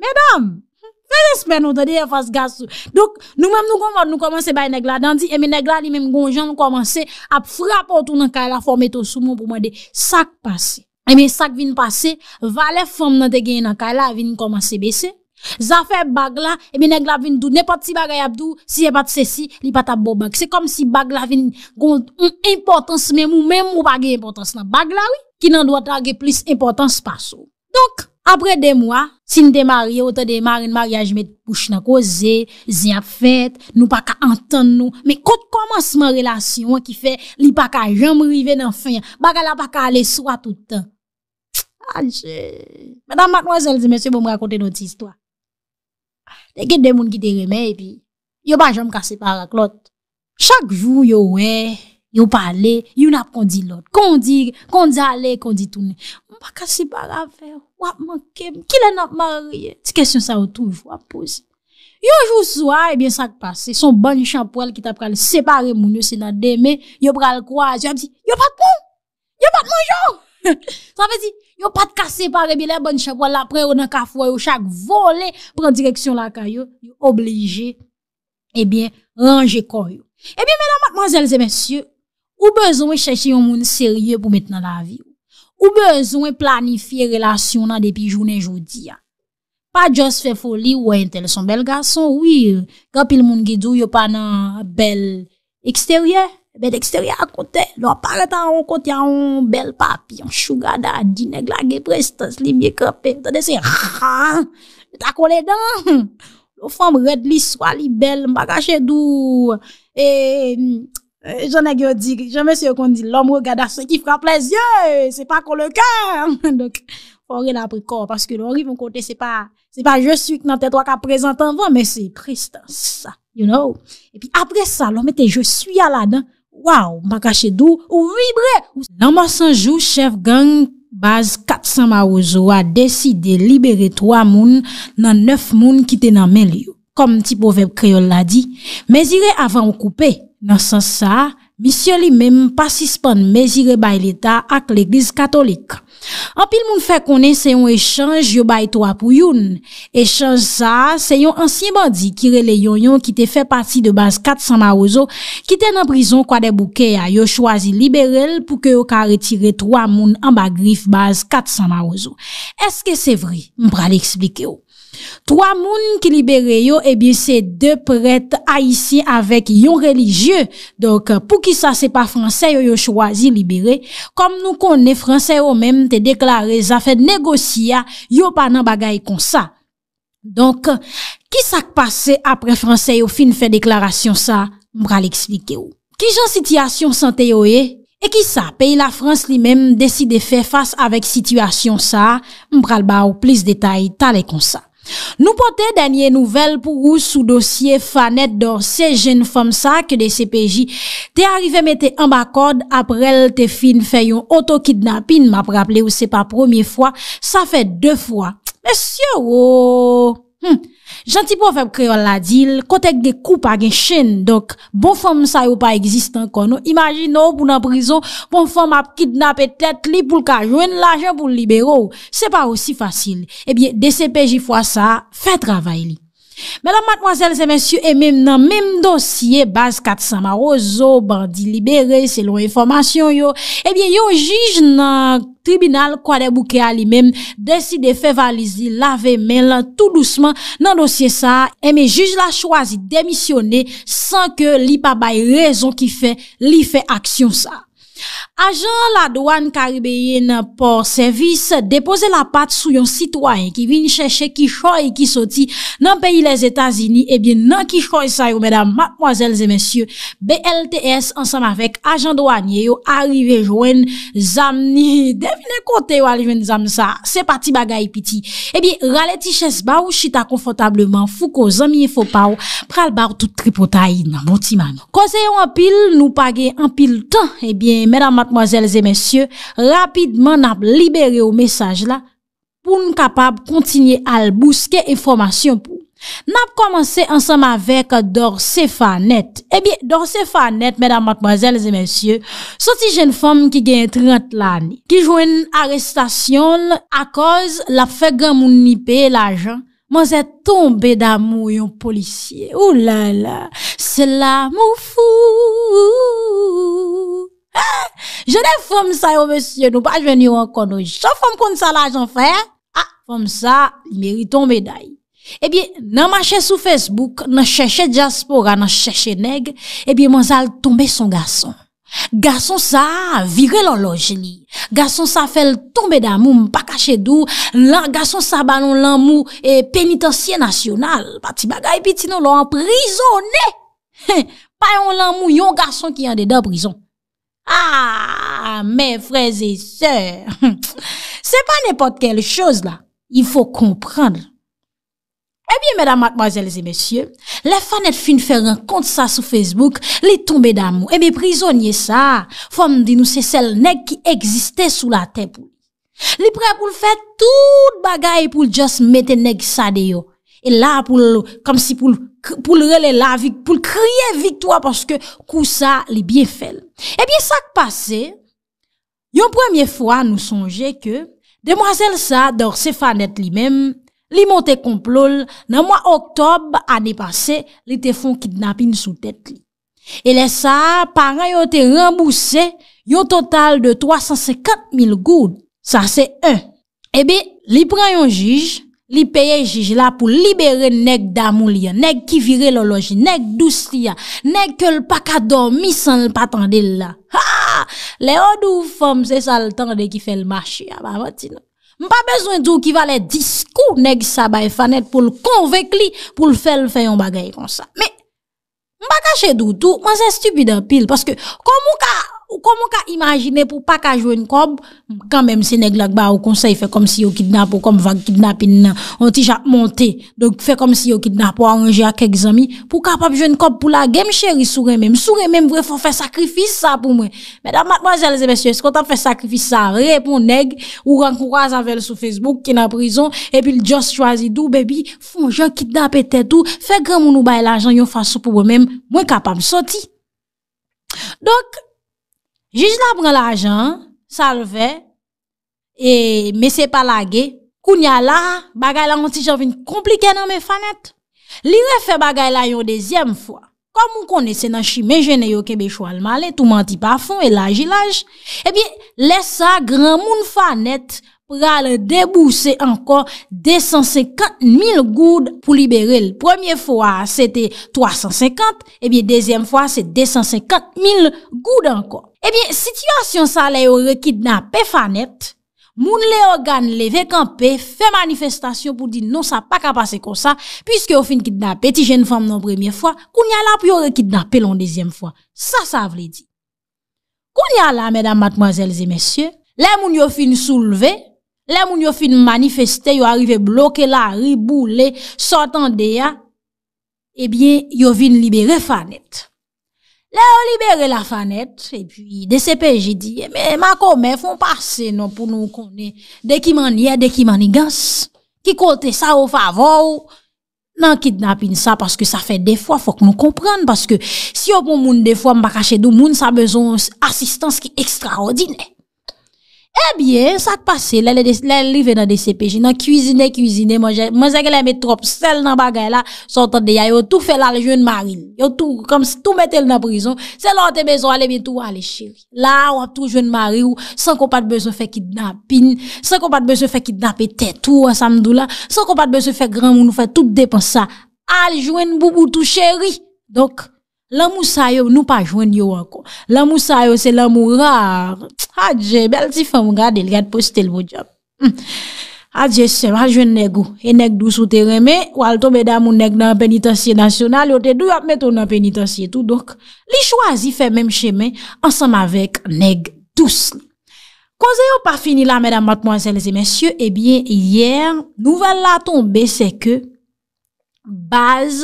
Mèdame! Mèdè se mè nou ta deye fas gasou. Dok nou mèm nou konvote nou komanse bay Negla danti. E mè Negla li mèm gonjan nou komanse ap frapo outou nan kaila fom eto sou moun pou mwen de. Sak pase. E mè sak vin pase. Vale fom nan te genye nan kaila vin komanse besi. Zafè bag bagla et bien nèg la vin dou n'importe si bagay abdou, si y'a e pas de ceci, li pas ta bon C'est comme si bag la vin gon importance même ou même ou pas importance nan bagla la oui, qui n'en doit ta e plus importance pas so. Donc après des mois, si nous ou autant démarrer un mariage, met bouche dans causé, zin fête, nous pas qu'à entendre nous. Mais quand commencement relation qui fait, li pas qu'à jamais arriver dans fin, bagala pas qu'à aller soit tout le temps. Ah, je... Madame, mademoiselle, messieurs, vous me racontez notre histoire. Le gen demoun ki de reme, e yo pa jom kase para klot, chak jou yo we, yo pale, yo nap kondi lot, kondi, kondi ale, kondi tounen, yo pa kase para fe, wap man kem, ki le nap man reye, ti kesyon sa yo touj wap pose, yo jou sou a, ebyen sa kpase, son banj chanpou el ki tap kale separe moun yo se la deme, yo pral kwa, yo ap si, yo pat moun, yo pat moun joun, Ça veut dire, pas de casser par les billets, bonne chèvre, là, après, on a fois ou chaque volé, prend direction la caillou, obligé, eh bien, ranger corps. Eh bien, mesdames, mademoiselles et messieurs, ou besoin de chercher un monde sérieux pour mettre dans la vie, ou besoin de planifier relation dans depuis journée aujourd'hui. pas juste faire folie, ou un son bel garçon, oui, quand pile monde dit yon pas un bel extérieur, Eh ben eksteryat kontè, lò parè tan an kontè an bel papi, an chou gada, di neg lage prestans, li mye kope. Tade se, ha, ta kolè dan, lò fòm red li swa li bel, mba kache dù. E, jone gyo di, jome se yo kondi, lò mwo gada se ki fwa plezyè, se pa kolè kan. Donk, fòre la preko, paske lò orifon kontè, se pa, se pa je suk nan tetwa ka prezentan van, men se prestans, sa, you know. E pi apre sa, lò mette, je suya la dan. waw, magache dou, ou vibre. Nan masan jou, chef gang baz 400 maouzo a deside libere 3 moun nan 9 moun kite nan men li. Kom ti poveb kreol la di. Mezire avan ou koupe, nan sans sa, Misyon li mem pasispan me zire bay l'Etat ak l'Eglise Katolik. Anpil moun fè konen se yon echange yo bay to apou yon. Echange sa se yon ansin bandi kire le yon yon ki te fè pati de baz 400 marouzo ki ten anprison kwa de bouke a yo chwazi liberel pou ke yo ka retire 3 moun anba grif baz 400 marouzo. Eske se vri? Mbra li eksplike yo. Troa moun ki libere yo ebi eh se de pret a isi avèk yon religye. Donk pou ki sa se pa franse yo yo chwazi libere. Kom nou konen franse yo men te deklare zafèd negosya yo pa nan bagay kon sa. Donk ki sa k pase apre franse yo fin fè deklarasyon sa mbral ekslike yo. Ki jan sityasyon sante yo e? E ki sa peyi la franse li men deside fè fass avèk sityasyon sa mbral ba ou plis detay talè kon sa. Nou pote danye nouvel pou ou sou dosye fanet dor se jen fom sa ke de se peji. Te arive me te ambakod aprel te fin feyon otokidnapin ma praple ou se pa promye fwa. Sa fe de fwa. Mè syo wou. Hm, janti pou fèp kreyo la dil, kotek de koup agen chen, dok, bon fèm sa yo pa existen kono, imajin nou pou nan prizo, bon fèm ap kidnap etet li pou lka jwen la jen pou libero, se pa osi fasil, e eh bie DCPJ fwa sa, fè travay li. Mèlèm matmwazèl zè men syo emèm nan mèm dosye baz 400 marozò, bandi libere, selon informasyon yo, ebyen eh yo jij nan tribunal kwa de bouke a li men, deside fevalizi lave men lan tout lousman nan dosye sa, emè jij la chwazi demisyone san ke li pa bay rezon ki fe, li fe aksyon sa. Ajan la douan karibe yen por servis depose la pat sou yon sitwaen ki vin chèche ki choy ki soti nan peyi les Etats-Unis, e bin nan ki choy sa yo mèdam, matmoazèl zè mèsyè BLTS ansam avèk ajan douan ye yo arive joen zam ni, *laughs* devine kote yo arive joen zam sa, se pati bagay piti e eh bin ralè ti chèche ba ou chita konfotableman, fou ko zami fò pa ou pral ba ou tout tripotay nan moutiman. Konseyon apil, nou page apil tan, e eh bin mèdam ma Matmazèles e mensyè, rapidman nap libere ou mesaj la pou nou kapab kontinye al bouske informasyon pou. Nap komanse ansam avek Dor Sefanet. Ebi, Dor Sefanet menam matmazèles e mensyè, soti jen fom ki gen 30 lani, ki jwen arrestasyon akòz la fegan moun nipè la jan. Man zè tombe damou yon polisye. Oulala, sè la mou fou. Eh, je ne fom sa yo mesye nou pa jveni yo an kondo Je fom kon sa la jan fray Ha, fom sa, meri tombe day Ebi, nan manche sou Facebook Nan chèche diaspora, nan chèche neg Ebi, eh manzal tombe son gason Gason sa, vire lolo geni Gason sa fel tombe da mou, mpa kache dou Gason sa banon lan mou eh, penitensye nasyonal Pati bagay piti nou lo an prizone *laughs* Payon lan mou yon gason ki yande da prizon Ah, mè frèzè sè, sè pa nèpot kèl chòz la, y fò komprendre. Ebyè, mèdamak, mwazèlèzè, mèsyè, lè fanèd fin fè renkont sa sou Facebook, lè tombe d'amou. Ebyè, prizonye sa, fòm di nou se sel nèk ki egzistè sou la tèpou. Lè prè pou l'fè tout bagay pou l'jòs mette nèk sa deyo. E la pou l'relè la, pou l'kriye victoire porske kou sa li bien fèl. E bie sa k'pase, yon premiè fwa nou sonje ke, demoiselle sa, dorsè fanèt li mèm, li mwote komplol nan mwa oktob anè pase li te fon kidnapin sou tèt li. E lesa, paran yon te rembouse, yon total de 350.000 goud, sa se 1. E bie, li pran yon jige, Li peye jijila pou libere nek damou liya, nek ki vire loloji, nek dous liya, nek ke l pakadou misan l patande la. Ha! Le odou fom se sal tande ki fe l machi, a ba vati nan. M pa bezwen tou ki valet diskou, nek sabay fanet pou l konvek li pou l fel fe yon bagay kon sa. Me, m pa kache doutou, man se stupide pil, paske komou ka? Ou kon mwen ka imajine pou pa ka jwen kob, kan menm se neg lak ba ou konsey, fe kom si yo kidnap ou kom vag kidnap in nan, onti jat monte, donk fe kom si yo kidnap ou anje ak eg zami, pou kapap jwen kob pou la genm cheri sou re menm, sou re menm vwe fwa fe sakrifis sa pou mwen. Mwen dan matman zel zemesye, skontan fe sakrifis sa re pou neg, ou renkouraz avèl sou Facebook, ki nan prizon, epi l just chwazi dou, bebi, fwa mwen jen kidnap etè tou, fe genm mwen nou bay la jen yon fwa sou pou mwen menm, mwen kapam soti. Donk, Jij la pran la jan, salve, e mese pa lage, kounya la, bagay la monsi javine komplike nan me fanet. Li refe bagay la yon dezyem fwa, kom moun konese nan chime jene yo kebechou al male, tou manti pa fon, e la jilaj, e bi lesa gran moun fanet, pral debouse anko 250.000 goud pou libere. Le premier fwa, se te 350, e bi dezyem fwa, se 250.000 goud anko. Ebyen, eh sityasyon sa la yo rekid na pe fanet, moun le organ le vek an pe, fe manifestasyon pou di non sa pa kapase kon sa, pwiske yo fin kid na peti jen fom nan premye fwa, koun ya la pou yo rekid na pe lon dezyem fwa. Sa, sa vle di. Koun ya la, medan matmazelze mesye, le moun yo fin souleve, le moun yo fin manifeste, yo arrive bloke la, ribou le, sotan deya, ebyen, eh yo vin libere fanet. la yo libere la fanet, epi de sepe je di, me mako me foun pase nou pou nou konen, de ki man ye, de ki man igans, ki kote sa ou favo ou, nan kidnapin sa, paske sa fè defwa, fok nou kompran, paske si yo bon pou moun defwa mba kache dou moun, sa bezon asistans ki ekstraordinè, Ebyen, sa k pase, lè li vè nan de sepeji, nan kuzine kuzine, man jè gè lè mè trop sel nan bagay la, son tante de ya, yo tou fè la rejouen marini, yo tou, kom si tou metel nan prizon, se lè an te bezon, ale mè tou, ale chéri, la wap tou rejouen marini ou, san kompade mè se fè ki dapin, san kompade mè se fè ki dap etè tou an samdou la, san kompade mè se fè gran moun ou fè tout depan sa, ale jouen mbou mbou tou chéri, dok. La mousa yo nou pa jwen yo wakon. La mousa yo se la mou rar. Adje, bel ti fè mou gade, li gade postel mou jop. Adje, seman jwen negou. E neg dou sou teren me, wal to beda moun neg nan penitansye nasyonal, yo te dou ap meton nan penitansye tout. Li chwazi fè mèm chèmè, ansam avèk neg dou sli. Koze yo pa fini la, mèdam mat moun sel eh semen sye, ebyen, yèr, nouvel la ton bè se ke, baz,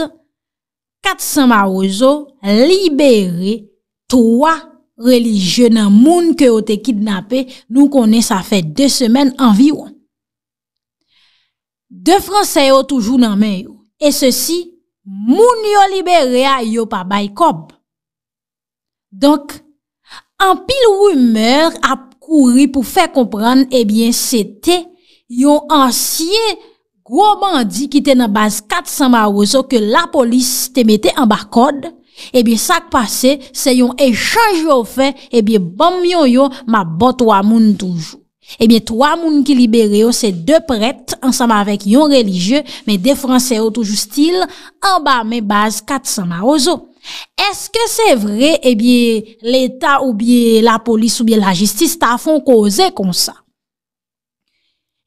400 marouzo libere, 3 religyon nan moun ke yo te kidnape, nou konen sa fe 2 semen anviron. 2 franse yo toujou nan men yo, e se si, moun yo libere a yo pa baykop. Donk, an pil wimeur ap kouri pou fe kompran, e eh bien se te, yo ansye... Wouman di ki te nan baz 400 marouzo ke la polis te mette an bak kode, ebi sak pase se yon e chanjou fe, ebi bom yon yon ma bot 3 moun toujou. Ebi eh 3 moun ki libere yo se 2 pret ansama vek yon religye, me defranseyo toujou stil, an ba me baz 400 marouzo. Eske se vre ebi eh l'eta ou bi la polis ou bi la jistis ta fon koze kon sa?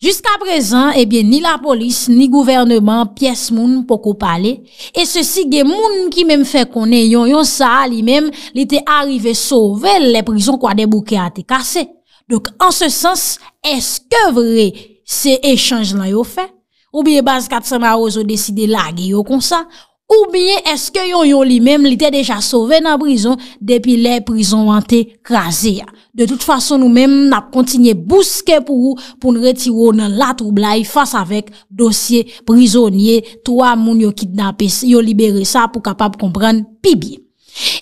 Jusk aprezen, eh ebyen ni la polis, ni gouvernement, piyes moun poko pale, e se si gen moun ki menm fe konen yon yon sa li menm li te arrive sovel le prizon kwa debouke a te kase. Dok an se sens, eske vre se echange lan yo fe? Ou biye baz katsan a ozo deside la ge yo kon sa? Ou biye eske yon yon li mem li te deja sove nan brison depi le brison an te krasi ya. De tout fason nou mem nap kontinye bouske pou ou pou nou retiro nan la troublai fasa vek dosye brisonye. Toa moun yo kidnap yo libere sa pou kapap kompran pi biye.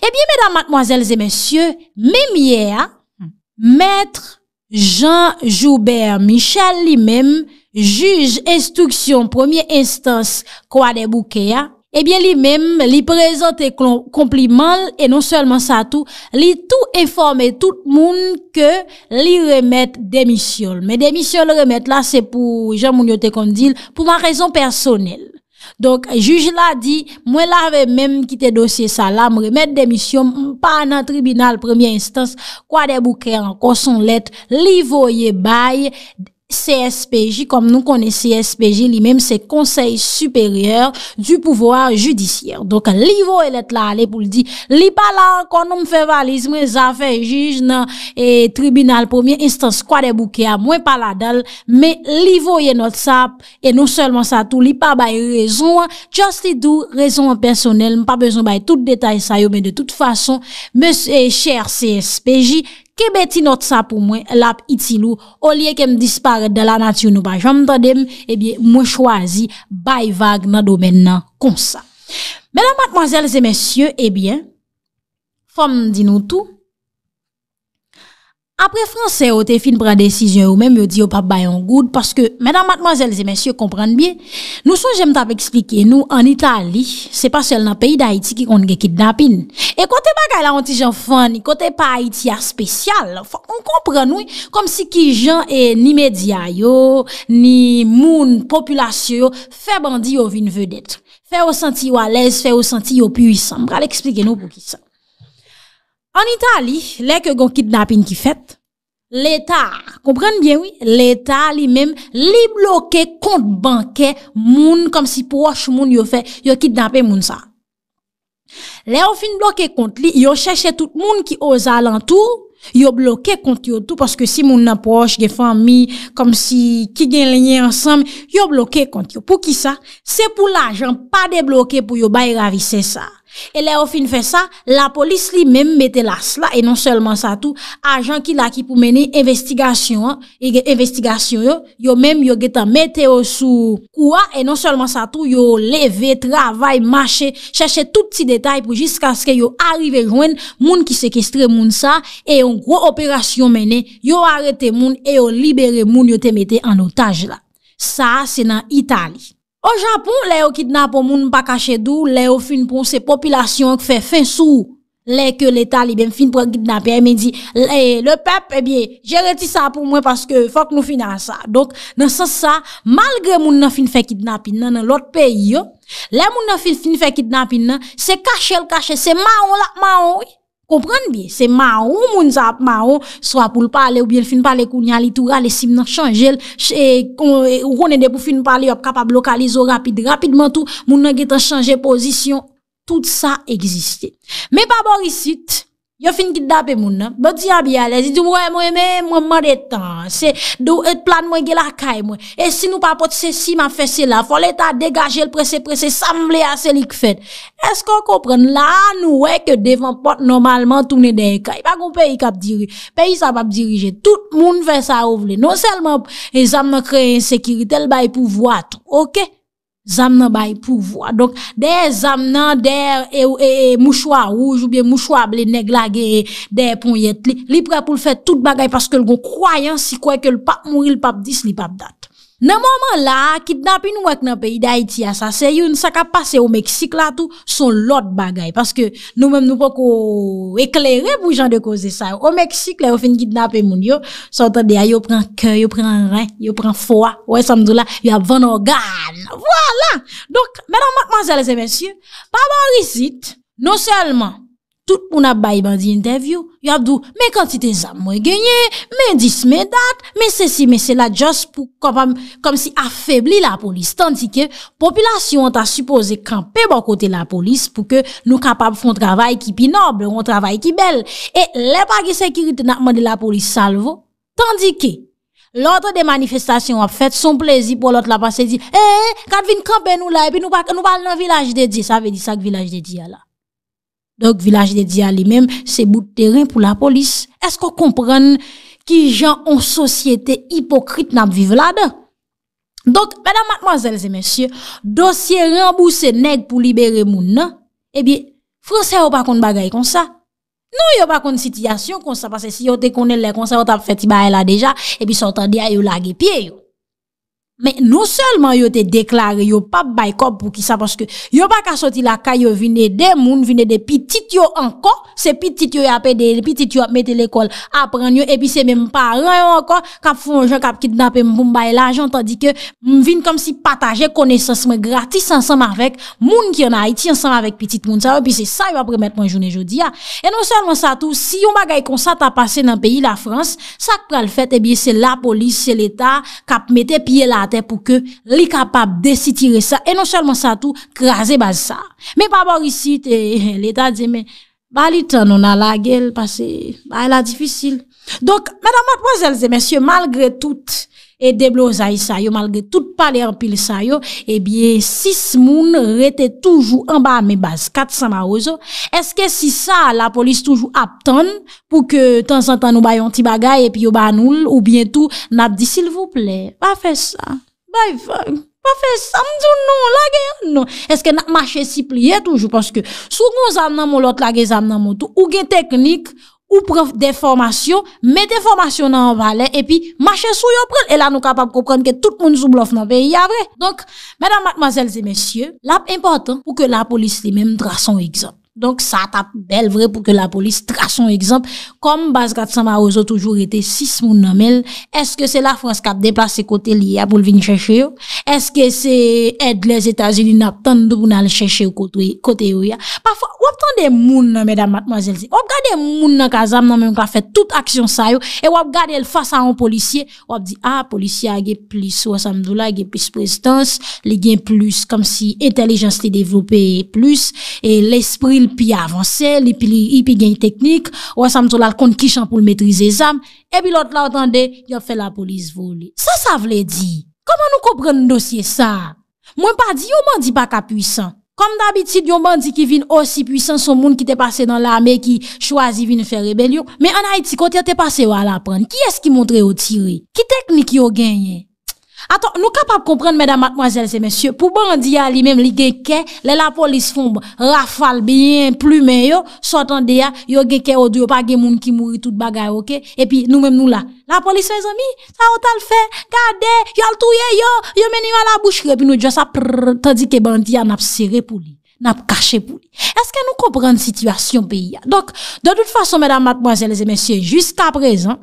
E eh biye medan matmoazelze mensyo, mem ye ya, metre Jean Joubert Michel li mem juj instuksyon premier instance kwa de bouke ya. Ebyen li men, li prezante kompliment, e non selman sa tou, li tou informe tout moun ke li remet demisyon. Me demisyon remet la, se pou Jean Mouniotekondil, pou man rezon personel. Donk, juj la di, mwen la ve men kite dosye sa la, mwen remet demisyon, mwen pa nan tribunal premier instance, kwa de bou kre an koson let, li voye baye demisyon. CSPJ, kom nou kone CSPJ li menm se konsey superyeur du pouvoir judisyer donk li vo elet la ale pou li di li pa la kon nou m fe valiz mè zafè jij nan e, tribunal premier instance kwa de bouke mwen pa la dal, mè li vo ye not sa, e nou selman sa tou li pa bay rezon, chastidou rezon personel, m pa bezon bay tout detay sayo, mè de tout fason mè e, chèr CSPJ Ke beti not sa pou mwen, lap iti lou, o liye kem dispare de la natyon nou pa jom dadem, ebyen mwen chwazi bay vag nan domen nan konsa. Mwen an matmazel zemesye, ebyen, fom di nou tou, Apre franse ou te fin pran desisyon ou men me di yo pap bayon goud, paske menan matmazelze mensyo kompran biye, nou son jem tap eksplike nou an Itali, se pa sel nan peyi da Haiti ki kont ge kit napin. E kote bagay la onti jan fan, ni kote pa Haiti a spesyal, ou kompran nou, kom si ki jan e ni media yo, ni moun, populasyo, fe bandi yo vin vedet. Fe ou santi yo alez, fe ou santi yo puyisam. Pral eksplike nou pou ki san. An ita li, le ke gon kidnapin ki fèt, l'Etat, komprenn bien wè, l'Etat li mèm li bloke kont bankè moun kom si proche moun yo fè, yo kidnapè moun sa. Le ou fin bloke kont li, yo chèche tout moun ki oza lantou, yo bloke kont yo tout, paske si moun nan proche, gen fami, kom si ki gen lenye ansam, yo bloke kont yo. Pou ki sa? Se pou l'ajan, pa de bloke pou yo bay rari, se sa. E lè ou fin fè sa, la polis li mèm mette las la E non sèlman sa tou, ajan ki laki pou mène investigasyon e Yo mèm yo geta mette yo sou kouwa E non sèlman sa tou, yo leve, travay, mache Chèche tout ti detay pou jisk aske yo arrive joen Moun ki sekestre moun sa E yon gro operasyon mène Yo arete moun, e yo libere moun yo te mette an otaj la Sa, se nan Itali Ou japon, eh, le ou kidnap pou moun pa kache dou, le ou fin pou se eh popilasyon ki fe fensou, le ke le talibem fin pou kidnap, e men di, le pep, e bie, jere ti sa pou mwen paske fok nou finan sa. Donk, nan sa sa, malgre moun nan fin fe kidnapin nan nan lot peyo, le moun nan fin fin fe kidnapin nan, se kache l kache, se maou la maoui. Oprende bi, se ma ou moun sa ap ma ou, swa pou l pale ou biel fin pale koun ya li tou, ale sim nan chanjel, ou kone de pou fin pale, kapab lokalizo rapid, rapidman tou, moun nan getan chanjel pozisyon, tout sa egziste. Me pa borisit, Yo fin gida pe moun, be diya bi ale, zidou mwen mwen mwen mwen de tan, se dou et plan mwen ge la kay mwen, e si nou pa pot se si man fese la, fol et a degaje l presse presse, samble a selik fet, es kon kompren, la nou we ke devan pot normalman toune de kay, pa kon pe yi kap diri, pe yi sa pap dirije, tout moun fese a ouvle, non selman e zan mwen kreye insekiritel bay pou vwato, oke? Zam nan bay pou vwa Donk dey zam nan Dey e, e, e, mouchwa ou Joubyen mouchwa ble neg lage Dey pon yet li Li pre pou l fè tout bagay Paske l gon kwayan si kway Ke l pap mouri l pap dis li pap dat nan mwaman la, kidnap in wak nan pe idayiti ya ah, sa, se yon sakap pase ou Meksik la tou, son lot bagay, paske nou menm nou pok ou eklerè pou jan de koze sa, ou Meksik la, ou fin kidnap e moun yo, son tade ya yo pren kè, yo pren rè, yo pren fwa, wè samdou la, yo ap ven organ, wòla, donk, menan mwak manjèle zè mensyè, pa mwen rizit, nou selman, Tout moun ap bayi bandi interview, yadou, me kantite zan mwen genye, me dis, me dat, me se si, me se la, just pou kompam, kom si afebli la polis, tandi ke, popilasyon anta supose kampe bon kote la polis, pou ke nou kapap foun travay ki pinob, foun travay ki bel, e lepa ki sekirite nan mandi la polis salvo, tandi ke, loto de manifestasyon ap fet, son plezi pou lot la passe di, e, e, kat vin kampe nou la, e pi nou pal nan vilaj de di, sa ve di sak vilaj de di ya la. Dok vilaj de diya li menm, se bout teren pou la polis. Esko kompren ki jan an sosyete hipokrit nan ap vive la de? Dok, mèdam matmazèlze, mèsyè, dosye rambou se neg pou libere moun nan, ebi, eh fransè yo pa kon bagay kon sa. Non yo pa kon sitiyasyon kon sa, pase si yo te konen le kon sa, yo tap feti bae la deja, ebi eh so ta diya yo lage pie yo. Mais non seulement yo te déclaré yo pas cop pour qui ça parce que yo pas qu'à sortir la caille yo vine des moun vine des petites yo encore c'est petites yo petits des petites yo mette l'école apprendre et puis c'est même parents encore k'ap font gens k'ap kidnapper pour bay l'argent tandis que vin comme si partager connaissance mais gratis ensemble avec moun qui en Haïti ensemble avec petite moun ça et puis c'est ça il après mettre mon journée jodi a ah. et non seulement ça tout si on bagaille comme ça t'a passé dans pays la France ça le fait et eh bien c'est la police c'est l'état k'ap mette pied là pour que li capable de tirer ça et non seulement ça tout craser base ça mais par rapport ici *laughs* l'état dit mais bah on a la gueule parce que bah, elle a difficile donc mesdames mademoiselles et messieurs malgré tout E deblo zay sa yo, malge tout pale an pil sa yo, ebye eh sis moun rete toujou an ba me baz, kat sa ma ozo. Eske si sa la polis toujou aptan pou ke tan san tan nou bayon ti bagay epi yo banoul ou bientou nap di sil vouple. Pa fe sa, pa fe sa, pa fe sa, mdou nou, lage yon nou. Eske nak mache si pliye toujou, paske sou kon zam nan molot lage zam nan motou, ou gen teknik, ou prouf deformasyon, me deformasyon nan wale, e pi machè sou yon proul, e la nou kapab koupran ke tout moun zou blouf nan veyi avre. Donk, mèdan matmazèl zè mèsyè, lap impotant pou ke la polis li mèm dra son egzop. Donk sa tap bel vre pou ke la polis Tras son ekzamp Kom Bazgat Samba ozo toujou rete Sis moun namel Eske se la Frans kap deplase kote li ya pou l vini chèche yo Eske se ed les Etats-Unis Nap tante doun al chèche yo kote yo ya Wap tante moun namel Wap gade moun nan kazam Nan men mwen ka fè tout aksyon sayo Wap gade el fasa an polisye Wap di a polisye ah, a ge plis Ou a samdoula a ge plis prestans Le gen plis kom si intelijans te devlopè E plis e l espril pi avanse, li pi genye teknik, ou asam to la kon kishan pou l metrize zam, e bi lot la otande, yo fe la polis vouni. Sa sa vle di, koman nou kopren n dosye sa? Mwen pa di, yo man di pa ka puisan. Kom d'abitid, yo man di ki vin osi puisan son moun ki te pase nan la ame ki chwazi vin fè rebelion, me anay ti kote te pase yo a la pren. Ki es ki montre yo tire? Ki teknik yo genye? Aton, nou kapap komprenn, mèdame, mademoiselles et mèsyè, pou bandi ya li mèm li geke, le la polis fombo, rafal biyen, plume yo, sotan de ya, yo geke odu, yo pa ge moun ki mouri tout bagay, ok? E pi nou mèm nou la, la polis fè zomi, sa o tal fè, gade, yo al touye yo, yo meni yo la bouchre, pi nou dja sa prrrr, tandi ke bandi ya nap sere pou li, nap kache pou li. Eske nou komprenn situasyon pe ya? Donk, de dout fason, mèdame, mademoiselles et mèsyè, jist aprezen,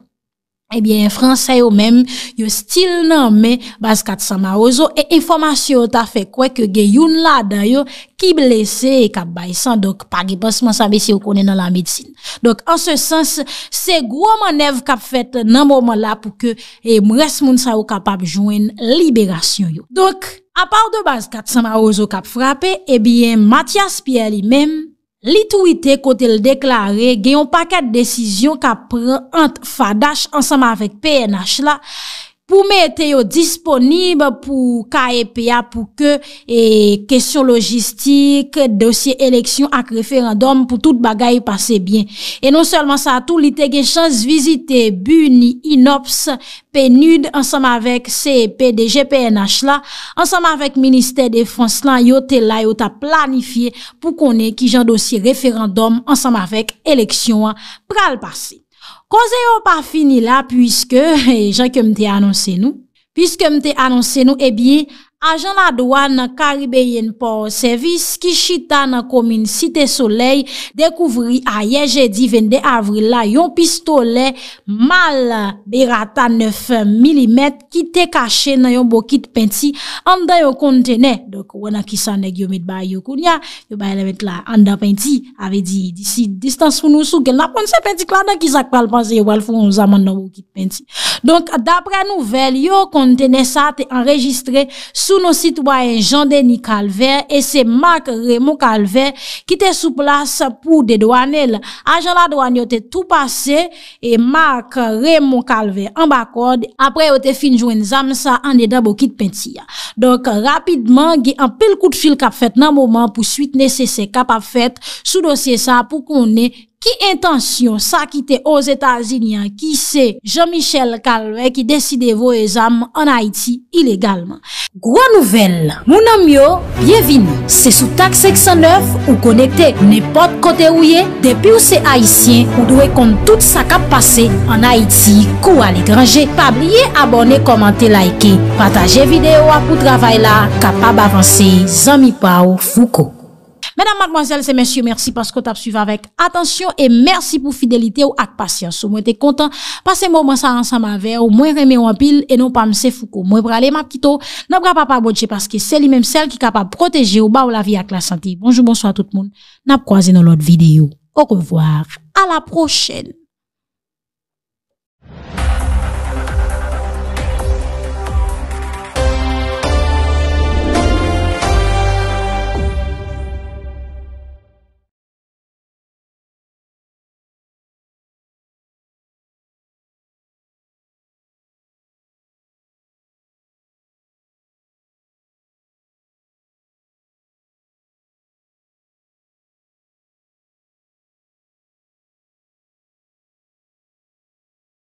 Ebyen, Fransa yo mèm yo stil nan mè Baz Katsama Ozo e informasyon ta fè kwe ke ge youn la da yo ki blese e kap bay san. Dok, pa ge posman sa ve si yo konen nan la medsin. Dok, an se sens, se gwo man ev kap fèt nan mòman la pou ke e mwes moun sa yo kap ap jwen liberasyon yo. Dok, a par de Baz Katsama Ozo kap frape, ebyen, Matyas Piyeli mèm Li twite kote l deklare genyon paket desisyon ka pren ant fadash ansama vek PNH la pou me ete yo disponib pou KEP ya pou ke e, kesyon logistik, dosye eleksyon ak referandom pou tout bagay pase bien. E non selman sa tou li te gen chans vizite BUNI, INOPS, PENUD, ansam avèk CEP de GPNH la, ansam avèk Ministè de France la, yo te la yo ta planifi pou konen ki jan dosye referandom ansam avèk eleksyon an pral pase. Koze yo pa fini la, pwiske, *laughs* e jan ke mte anonsen nou, pwiske mte anonsen nou, e eh biye, Ajan adwa nan Karibe yen por servis ki chita nan komin site soley dekouvri a ye jedi vende avri la yon pistole mal berata 9 mm ki te kache nan yon bokit penti an da yon kontene. Dok wana ki san neg yon mit ba yon kounya, yon ba yon met la an da penti ave di disi distans foun ou sou gen la pon se penti kwa nan ki sak pal panse yon wal foun ou zaman nan bokit penti. Donk, dapre nouvel, yo kontene sa te enregistre sou nou sitwoyen Jean Denis Calvert e se Mark Raymond Calvert ki te sou plas pou de douanel. A Jean-Lardouan yo te tou pase e Mark Raymond Calvert an bakod, apre yo te finjou en zam sa an de dabou ki te pentiya. Donk, rapidman, gi an pel kout fil kap fet nan mouman pou suit nese se kap ap fet sou dosye sa pou kon ne... Ki intansyon sa kite o Zeta Zinian? Ki se Jean-Michel Calouet ki deside vo e zam an Haiti ilegalman? Gwa nouvel, mounan myo, bienvin. Se sou tak 609 ou konekte nepot kote ouye, depi ou se Haitien ou dwe kon tout sa kap pase an Haiti kou al ekranje, pa blye abone komante laike, pataje videyo apou travay la kapab avanse Zami Pau Fouko. Madame, mademoiselles et messieurs, merci parce qu'on t'a suive avec attention et merci pour fidélité ou ak patience. Ou mwen te kontant, passez mou mwen sa lansan ma ver ou mwen reme ou apil et non pa mse fouk ou mwen pralé ma pkito. N'abra pa pa bote parce que c'est li mèm sel ki kapa protege ou ba ou la vie ak la santé. Bonjour, bonsoir tout moun. N'ap croisez non l'autre vidéo. Au revoir. A la prochaine.